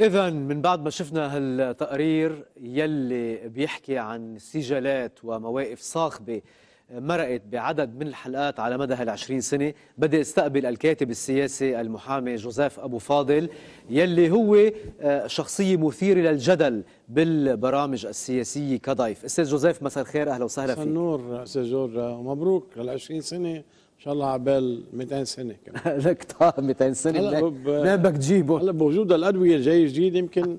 إذا من بعد ما شفنا هالتقرير يلي بيحكي عن سجالات ومواقف صاخبة مرقت بعدد من الحلقات على مدى هالعشرين سنة بدي استقبل الكاتب السياسي المحامي جوزيف أبو فاضل يلي هو آه، شخصية مثيرة للجدل بالبرامج السياسية كضيف أستاذ جوزيف مساء الخير أهلا وسهلا فيك مساء النور أستاذ جورج ومبروك هالعشرين سنة ان شاء الله عبال 200 سنه كمان لك 200 سنه ما بدك تجيبه هلا بوجود الادويه الجاي جديد يمكن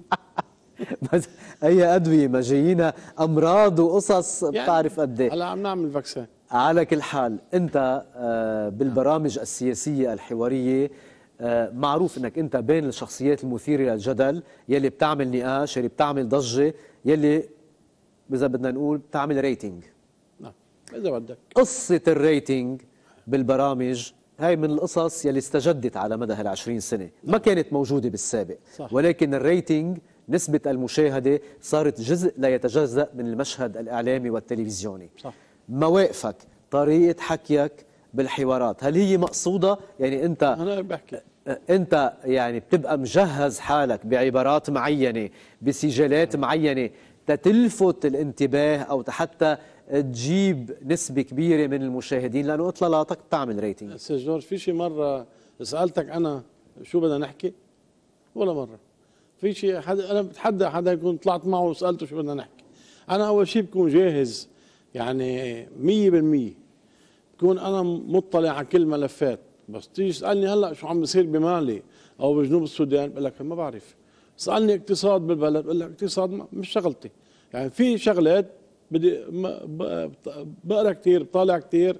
بس اي ادويه ما جايينا امراض وقصص يعني بتعرف قد ايه هلا عم نعمل فاكسين على كل حال انت آه، بالبرامج السياسيه الحواريه آه، معروف انك انت بين الشخصيات المثيره للجدل يلي بتعمل نقاش يلي بتعمل ضجه يلي اذا بدنا نقول بتعمل ريتنج نعم اذا بدك قصه الريتنج بالبرامج هاي من القصص يلي استجدت على مدى هال20 سنه ما كانت موجوده بالسابق صح. ولكن الريتنج نسبه المشاهده صارت جزء لا يتجزا من المشهد الاعلامي والتلفزيوني صح. مواقفك طريقه حكيك بالحوارات هل هي مقصوده يعني انت انا بحكي انت يعني بتبقى مجهز حالك بعبارات معينه بسجالات معينه تتلفت الانتباه او حتى تجيب نسبة كبيرة من المشاهدين لأنه إطلالاتك بتعمل ريتنج أستاذ جورج في شي مرة سألتك أنا شو بدنا نحكي ولا مرة في شي حدا أنا بتحدى حدا يكون طلعت معه وسألته شو بدنا نحكي أنا أول شي بكون جاهز يعني مية بالمية بكون أنا مطلع على كل ملفات بس تيجي تسألني هلا شو عم بيصير بمالي أو بجنوب السودان بقول لك ما بعرف سألني اقتصاد بالبلد بقول لك اقتصاد مش شغلتي يعني في شغلات بدي بقرا كثير بطالع كثير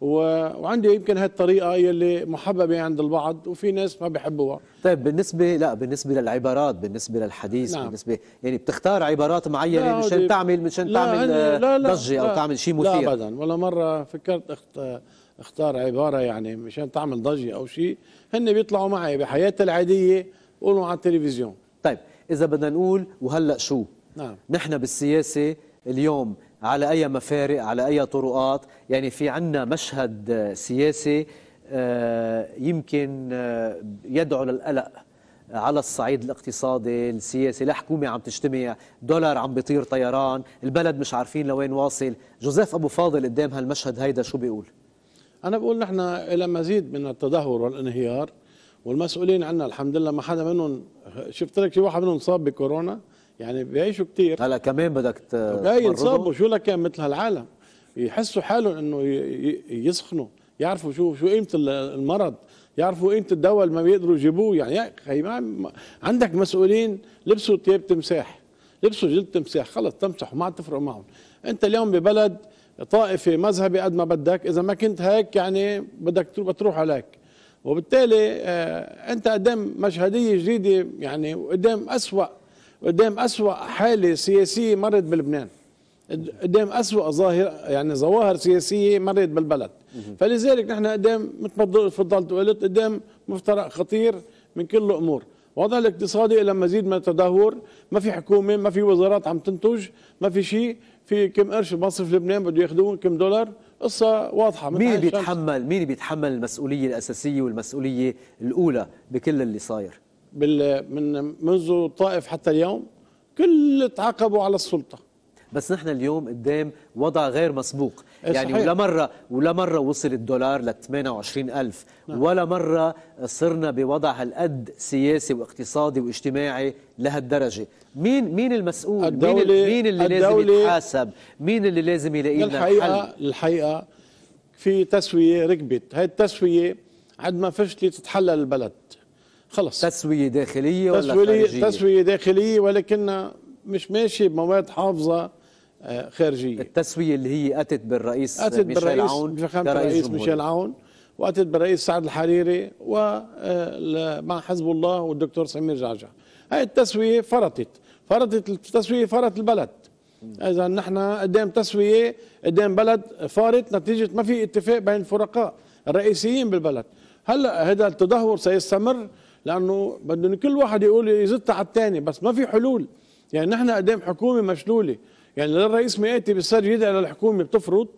وعندي يمكن هالطريقه يلي محببه عند البعض وفي ناس ما بيحبوها طيب بالنسبه لا بالنسبه للعبارات بالنسبه للحديث نعم. بالنسبه يعني بتختار عبارات معينه مشان تعمل مشان تعمل لا لا ضجه او تعمل شيء مثير لا ابدا ولا مره فكرت أخت... اختار عباره يعني مشان تعمل ضجه او شيء هن بيطلعوا معي بحياتي العاديه قولوا على التلفزيون طيب اذا بدنا نقول وهلا شو نعم نحن بالسياسه اليوم على أي مفارق على أي طرقات يعني في عنا مشهد سياسي آه، يمكن آه، يدعو للقلق على الصعيد الاقتصادي السياسي لا حكومة عم تجتمع دولار عم بيطير طيران البلد مش عارفين لوين واصل جوزيف أبو فاضل قدام هالمشهد هيدا شو بيقول أنا بقول نحن إلى مزيد من التدهور والانهيار والمسؤولين عنا الحمد لله ما حدا منهم شفت لك في واحد منهم صاب بكورونا يعني بيعيشوا كتير هلا كمان بدك جاي ينصابوا شو لك مثل هالعالم يحسوا حالهم انه يسخنوا يعرفوا شو شو قيمه المرض يعرفوا قيمه الدواء اللي ما بيقدروا يجيبوه يعني يا عندك مسؤولين لبسوا ثياب تمساح لبسوا جلد تمساح خلص تمسحوا ما عاد تفرق معهم انت اليوم ببلد طائفي مذهبي قد ما بدك اذا ما كنت هيك يعني بدك تروح عليك وبالتالي آه، انت قدام مشهديه جديده يعني قدام اسوأ قدام أسوأ حالة سياسية مرت بلبنان قدام أسوأ ظاهر يعني ظواهر سياسية مرت بالبلد فلذلك نحن قدام مثل ما تفضلت وقلت قدام مفترق خطير من كل الأمور وضع الاقتصادي الى مزيد من التدهور ما في حكومه ما في وزارات عم تنتج ما في شيء في كم قرش بمصرف لبنان بده ياخذوه كم دولار قصه واضحه مين بيتحمل مين بيتحمل المسؤوليه الاساسيه والمسؤوليه الاولى بكل اللي صاير بال من منذ الطائف حتى اليوم كل تعاقبوا على السلطه بس نحن اليوم قدام وضع غير مسبوق إيه، يعني صحيح. ولا مرة ولا مرة وصل الدولار ل 28 ألف نعم. ولا مرة صرنا بوضع هالقد سياسي واقتصادي واجتماعي لهالدرجة مين مين المسؤول الدولة مين, اللي الدولة لازم يتحاسب مين اللي لازم يلاقي لنا الحقيقة الحل الحقيقة في تسوية ركبت هاي التسوية عندما ما فشلت تتحلل البلد خلص تسويه داخليه ولا تسويه خارجيه؟ تسويه داخليه ولكن مش ماشي بمواد حافظه آه، خارجيه التسويه اللي هي اتت بالرئيس اتت ميشيل عون بالرئيس ميشيل عون واتت بالرئيس سعد الحريري ومع آه، حزب الله والدكتور سمير جعجع هاي التسويه فرطت فرطت التسويه فرط البلد اذا نحن قدام تسويه قدام بلد فارط نتيجه ما في اتفاق بين الفرقاء الرئيسيين بالبلد هلا هذا التدهور سيستمر لانه بدهم كل واحد يقول يزت على الثاني بس ما في حلول يعني نحن قدام حكومه مشلوله يعني لا الرئيس مئاتي بالسرجه يدعي للحكومه بتفرط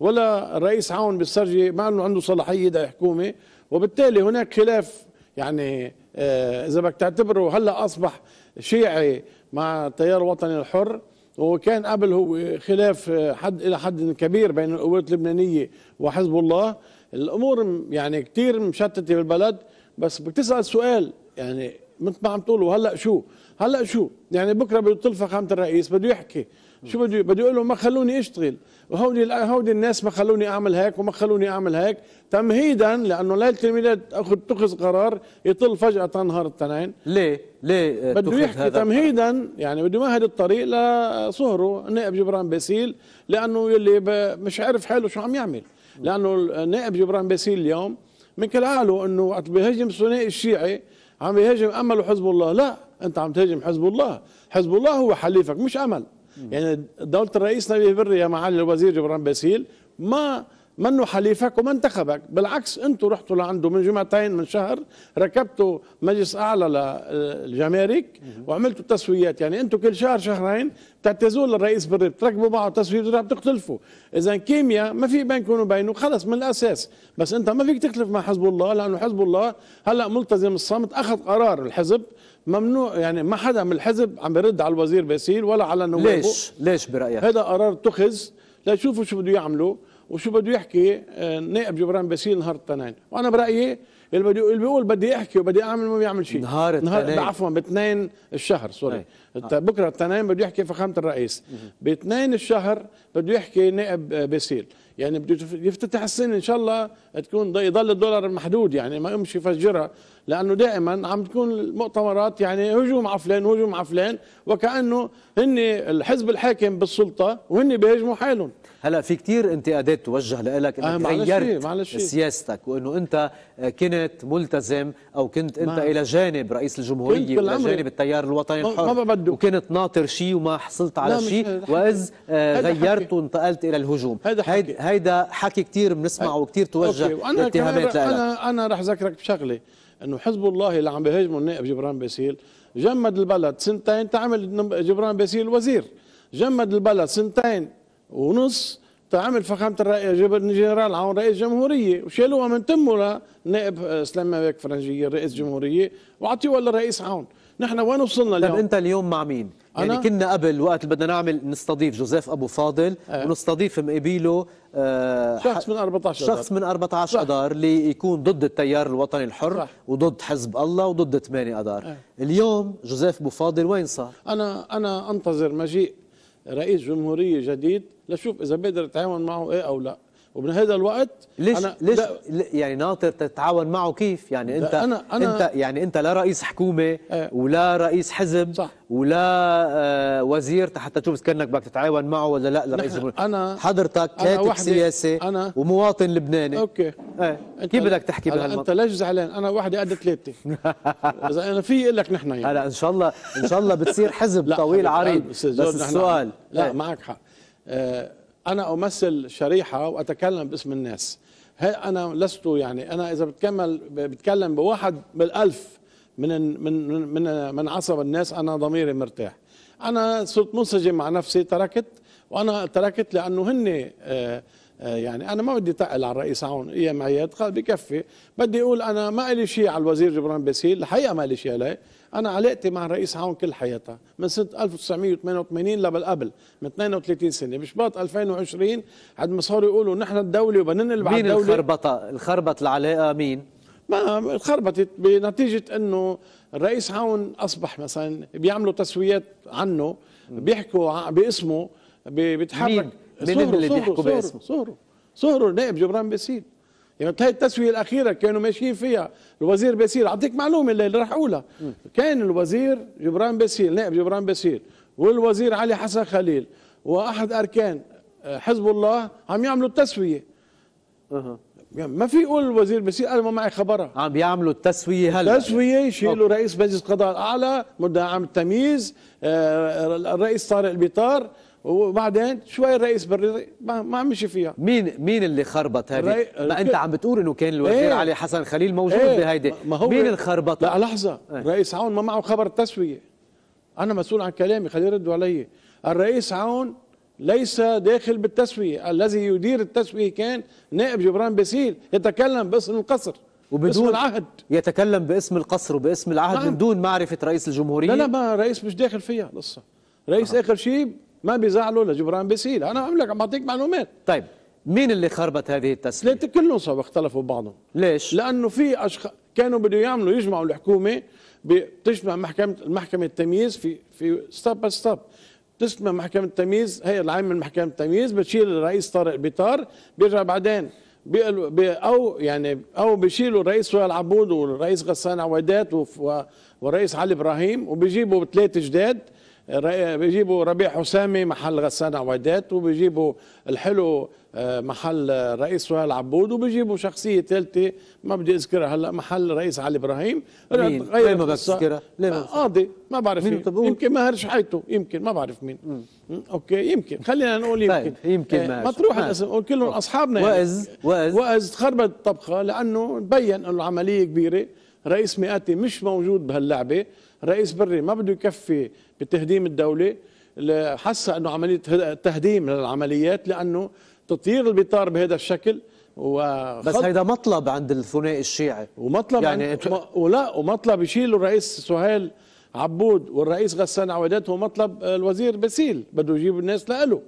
ولا الرئيس عون بالسرجه مع انه عنده صلاحيه يدعي حكومه وبالتالي هناك خلاف يعني آه، اذا بدك تعتبره هلا اصبح شيعي مع التيار الوطني الحر وكان قبل هو خلاف آه، حد الى حد كبير بين القوات اللبنانيه وحزب الله الامور يعني كثير مشتته بالبلد بس بتسال سؤال يعني مثل ما عم تقولوا هلا شو هلا شو يعني بكره بده تلفق فخامه الرئيس بده يحكي شو بده بده يقول له ما خلوني اشتغل وهودي هودي الناس ما خلوني اعمل هيك وما خلوني اعمل هيك تمهيدا لانه ليله الميلاد اخذ اتخذ قرار يطل فجاه نهار التنين ليه ليه آه، بده يحكي تمهيدا يعني بده يمهد الطريق لصهره النائب جبران باسيل لانه يلي مش عارف حاله شو عم يعمل لانه النائب جبران باسيل اليوم مثل قالوا انه وقت بيهاجم الثنائي الشيعي عم يهاجم امل وحزب الله لا انت عم تهاجم حزب الله حزب الله هو حليفك مش امل يعني دولة الرئيس نبيه بري يا معالي الوزير جبران باسيل ما منه حليفك وما انتخبك بالعكس انتم رحتوا لعنده من جمعتين من شهر ركبتوا مجلس اعلى للجمارك وعملتوا تسويات يعني انتم كل شهر شهرين بتعتزوا للرئيس بري بتركبوا معه تسويات بتختلفوا اذا كيمياء ما في بينكم وبينه خلص من الاساس بس انت ما فيك تختلف مع حزب الله لانه حزب الله هلا ملتزم الصمت اخذ قرار الحزب ممنوع يعني ما حدا من الحزب عم يرد على الوزير باسيل ولا على نوابه ليش ليش برايك هذا قرار اتخذ ليشوفوا شو بده يعملوا وشو بده يحكي النائب آه، جبران باسيل نهار التنين وانا برايي اللي بده اللي بيقول بدي احكي وبدي اعمل ما بيعمل شيء نهار التنين عفوا باثنين الشهر سوري إيه. آه. بكره التنين بده يحكي فخامه الرئيس باثنين الشهر بده يحكي نائب آه، باسيل يعني بده يفتتح السنه ان شاء الله تكون يضل الدولار محدود يعني ما يمشي يفجرها لانه دائما عم تكون المؤتمرات يعني هجوم على فلان هجوم على فلان وكانه هن الحزب الحاكم بالسلطه وهن بيهاجموا حالهم هلا في كثير انتقادات توجه لك انك آه، غيرت سياستك وانه انت كنت ملتزم او كنت انت الى جانب رئيس الجمهوريه الى جانب التيار الوطني الحر ما بده وكنت ناطر شيء وما حصلت على شيء واذ آه، غيرت وانتقلت الى الهجوم هذا هيدا حكي كثير بنسمعه وكثير توجه اتهامات اتهامات انا انا رح ذكرك بشغله انه حزب الله اللي عم بيهاجموا النائب جبران باسيل جمد البلد سنتين تعمل جبران باسيل وزير جمد البلد سنتين ونص تعمل فخامة الجنرال عون رئيس جمهورية وشالوها من تمه لنائب آه، سليمان بيك فرنجية رئيس جمهورية وعطيوها للرئيس عون نحن وين وصلنا اليوم؟ طيب انت اليوم مع مين؟ يعني أنا؟ كنا قبل وقت بدنا نعمل نستضيف جوزيف ابو فاضل أه. ونستضيف مقابيله آه شخص من 14 شخص من 14 اذار اللي يكون ضد التيار الوطني الحر صح. وضد حزب الله وضد 8 اذار أه. اليوم جوزيف ابو فاضل وين صار؟ انا انا انتظر مجيء رئيس جمهوريه جديد لشوف اذا بقدر اتعاون معه ايه او لا ومن هذا الوقت ليش أنا ليش يعني ناطر تتعاون معه كيف يعني انت أنا أنا انت يعني انت لا رئيس حكومه إيه. ولا رئيس حزب صح ولا آه، وزير حتى تشوف كانك بدك تتعاون معه ولا لا لرئيس جمهوريه انا حضرتك كاتب سياسي أنا ومواطن لبناني اوكي ايه كيف بدك تحكي بهالموضوع انت ليش زعلان انا وحده قد ثلاثه اذا انا في اقول لك نحن يعني هلا ان شاء الله ان شاء الله بتصير حزب طويل عريض بس السؤال لا إيه. معك حق آه، انا امثل شريحه واتكلم باسم الناس انا لست يعني انا اذا بتكمل بتكلم بواحد بالالف من من من من عصب الناس انا ضميري مرتاح انا صرت منسجم مع نفسي تركت وانا تركت لانه هن آه، آه، يعني انا ما بدي تقل على الرئيس عون ايام عياد قال بكفي بدي اقول انا ما لي شيء على الوزير جبران باسيل الحقيقه ما لي شيء عليه انا علاقتي مع الرئيس عون كل حياتها من سنه 1988 لبل قبل من 32 سنه بشباط 2020 عند ما صاروا يقولوا نحن الدوله وبدنا نلعب مين الدوله الخربطه الخربط العلاقه مين ما خربطت بنتيجه انه الرئيس عون اصبح مثلا بيعملوا تسويات عنه بيحكوا باسمه بيتحرك مين؟ مين اللي بيحكوا باسمه؟ صهره صهره نائب جبران باسيل يعني هاي التسويه الاخيره كانوا ماشيين فيها الوزير بسير اعطيك معلومه اللي راح اقولها كان الوزير جبران بسير نائب جبران بسير والوزير علي حسن خليل واحد اركان آه، حزب الله عم يعملوا التسويه يعني ما في يقول الوزير بسير انا ما معي خبرها عم بيعملوا التسويه هلا تسوية يشيلوا رئيس مجلس القضاء الاعلى مدعم التمييز آه، الرئيس طارق البيطار وبعدين شوي الرئيس بري ما, ما مشي فيها مين مين اللي خربط هذه؟ ما انت عم بتقول انه كان الوزير ايه؟ علي حسن خليل موجود ايه؟ بهيدي ما هو مين إيه. اللي خربط؟ لا لحظه ايه؟ رئيس عون ما معه خبر التسويه انا مسؤول عن كلامي خليه يردوا علي الرئيس عون ليس داخل بالتسويه الذي يدير التسويه كان نائب جبران باسيل يتكلم باسم القصر وبدون باسم العهد يتكلم باسم القصر وباسم العهد نعم. من دون معرفه رئيس الجمهوريه لا لا ما رئيس مش داخل فيها القصه رئيس آه. اخر شيء ما بيزعلوا لجبران بيسيل انا عم لك عم بعطيك معلومات طيب مين اللي خربت هذه التسليه؟ ليت كلهم صاروا اختلفوا بعضهم ليش؟ لانه في اشخاص كانوا بده يعملوا يجمعوا الحكومه بتجمع محكمه محكمه التمييز في في ستاب باي ستاب بتسمع محكمه التمييز هي العين من محكمه التمييز بتشيل الرئيس طارق بيطار بيرجع بعدين او يعني او بيشيلوا الرئيس وائل عبود والرئيس غسان عوادات والرئيس علي ابراهيم وبيجيبوا ثلاثه جداد بيجيبوا ربيع حسامي محل غسان عويدات وبيجيبوا الحلو آه، محل رئيس سهيل عبود وبيجيبوا شخصية ثالثة ما بدي أذكرها هلا محل رئيس علي إبراهيم مين؟ غير ما آه، بتذكرها؟ قاضي ما بعرف مين, يمكن ماهر شحيته يمكن ما بعرف مين مم. اوكي يمكن خلينا نقول يمكن طيب يمكن آه، ما مطروح الاسم كلهم طيب. اصحابنا يعني. واز واز واز خربت الطبخه لانه بين انه العملية كبيره رئيس مئاتي مش موجود بهاللعبه رئيس بري ما بده يكفي بتهديم الدوله حس انه عمليه تهديم للعمليات لانه تطير البطار بهذا الشكل و بس هيدا مطلب عند الثنائي الشيعي ومطلب يعني عند... ولا ومطلب يشيله الرئيس سهيل عبود والرئيس غسان عودته مطلب آه، الوزير بسيل بده يجيب الناس لإله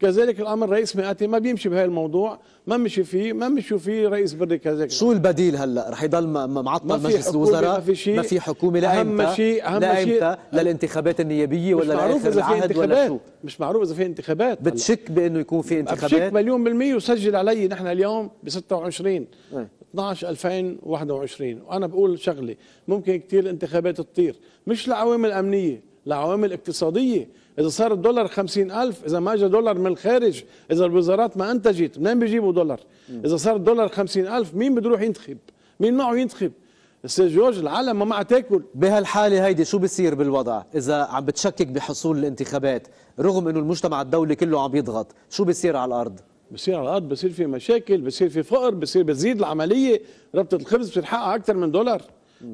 كذلك الامر رئيس مئاتي ما بيمشي بهذا الموضوع ما مشي فيه ما مشي فيه رئيس بري كذلك شو البديل هلا رح يضل معطل مجلس الوزراء ما في شيء ما في حكومه لا اهم شيء اهم شيء للانتخابات النيابيه ولا معروف اذا في انتخابات مش معروف اذا في انتخابات بتشك بانه يكون في انتخابات بشك مليون بالميه وسجل علي نحن اليوم ب 26 12 2021 وانا بقول شغله ممكن كثير الانتخابات تطير مش لعوامل امنيه لعوامل اقتصاديه اذا صار الدولار 50000 اذا ما اجى دولار من الخارج اذا الوزارات ما انتجت منين بيجيبوا دولار اذا صار الدولار 50000 مين بده يروح ينتخب مين معه ينتخب استاذ جورج العالم ما معها تاكل بهالحاله هيدي شو بصير بالوضع اذا عم بتشكك بحصول الانتخابات رغم انه المجتمع الدولي كله عم يضغط شو بصير على الارض بصير على الارض بصير في مشاكل بصير في فقر بصير بتزيد العمليه ربطه الخبز بتحقق اكثر من دولار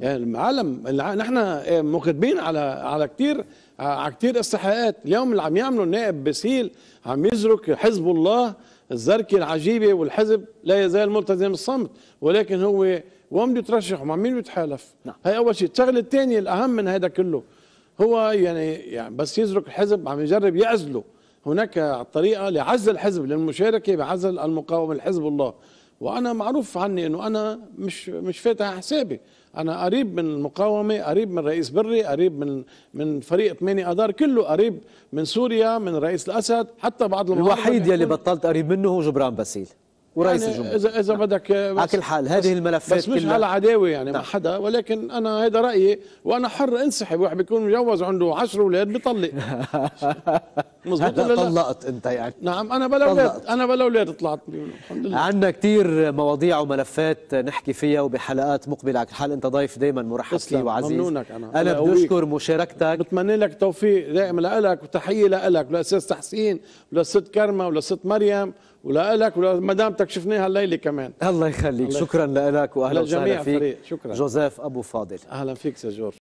يعني العالم نحن آه، مكتبين على على كثير آه، على كثير استحقاقات اليوم اللي عم يعمله النائب بسيل عم يزرك حزب الله الزركه العجيبه والحزب لا يزال ملتزم الصمت ولكن هو وين بده يترشح ومع مين بده يتحالف نعم. هي اول شيء الشغله الثانيه الاهم من هذا كله هو يعني, يعني بس يزرك الحزب عم يجرب يعزله هناك طريقة لعزل الحزب للمشاركة بعزل المقاومة لحزب الله وأنا معروف عني أنه أنا مش مش فاتح حسابي أنا قريب من المقاومة قريب من رئيس بري قريب من من فريق 8 اذار كله قريب من سوريا من رئيس الأسد حتى بعض الوحيد يلي بطلت قريب منه هو جبران باسيل ورئيس يعني الجمهوريه اذا اذا نعم. بدك على كل حال هذه الملفات بس مش على عداوه يعني نعم. مع حدا ولكن انا هذا رايي وانا حر انسحب واحد بيكون مجوز عنده 10 اولاد بيطلق مضبوط ولا طلقت انت يعني نعم انا بلا اولاد انا بلا اولاد طلعت الحمد لله عندنا كثير مواضيع وملفات نحكي فيها وبحلقات مقبله على كل حال انت ضيف دائما مرحب فيه وعزيز ممنونك انا انا بشكر مشاركتك بتمنى لك التوفيق دائما لك وتحيه لك لاساس تحسين ولست كرمه ولست مريم ولك ولمدامتك شفناها الليله كمان الله يخليك شكرا لك واهلا وسهلا فيك شكرا جوزيف ابو فاضل اهلا فيك سجور